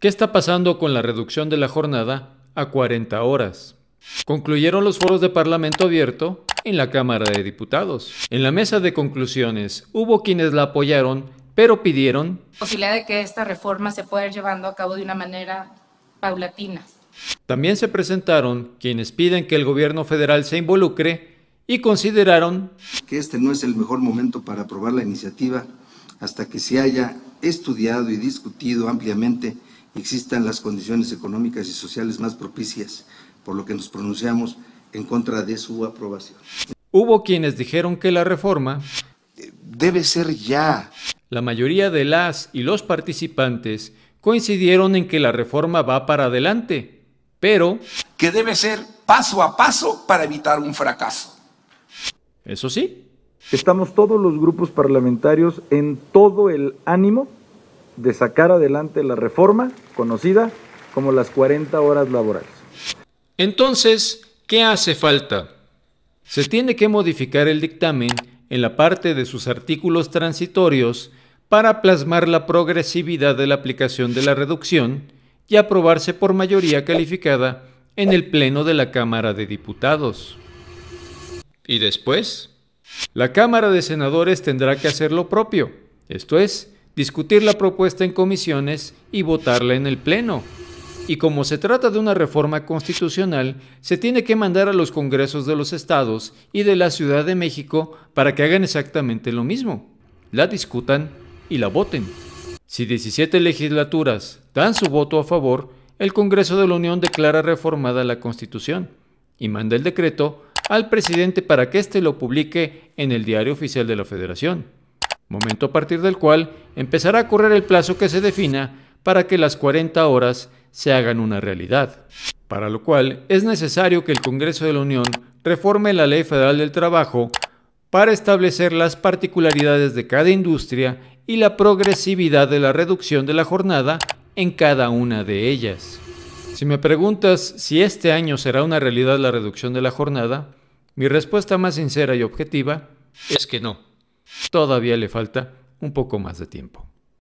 ¿Qué está pasando con la reducción de la jornada a 40 horas? Concluyeron los foros de Parlamento Abierto en la Cámara de Diputados. En la mesa de conclusiones hubo quienes la apoyaron, pero pidieron posibilidad de que esta reforma se pueda ir llevando a cabo de una manera paulatina. También se presentaron quienes piden que el gobierno federal se involucre y consideraron que este no es el mejor momento para aprobar la iniciativa hasta que se haya estudiado y discutido ampliamente existan las condiciones económicas y sociales más propicias, por lo que nos pronunciamos en contra de su aprobación. Hubo quienes dijeron que la reforma debe ser ya. La mayoría de las y los participantes coincidieron en que la reforma va para adelante, pero... Que debe ser paso a paso para evitar un fracaso. Eso sí. Estamos todos los grupos parlamentarios en todo el ánimo de sacar adelante la reforma conocida como las 40 horas laborales. Entonces, ¿qué hace falta? Se tiene que modificar el dictamen en la parte de sus artículos transitorios para plasmar la progresividad de la aplicación de la reducción y aprobarse por mayoría calificada en el Pleno de la Cámara de Diputados. ¿Y después? La Cámara de Senadores tendrá que hacer lo propio, esto es, discutir la propuesta en comisiones y votarla en el Pleno. Y como se trata de una reforma constitucional, se tiene que mandar a los congresos de los estados y de la Ciudad de México para que hagan exactamente lo mismo, la discutan y la voten. Si 17 legislaturas dan su voto a favor, el Congreso de la Unión declara reformada la Constitución y manda el decreto al presidente para que éste lo publique en el Diario Oficial de la Federación momento a partir del cual empezará a correr el plazo que se defina para que las 40 horas se hagan una realidad, para lo cual es necesario que el Congreso de la Unión reforme la Ley Federal del Trabajo para establecer las particularidades de cada industria y la progresividad de la reducción de la jornada en cada una de ellas. Si me preguntas si este año será una realidad la reducción de la jornada, mi respuesta más sincera y objetiva es que no todavía le falta un poco más de tiempo.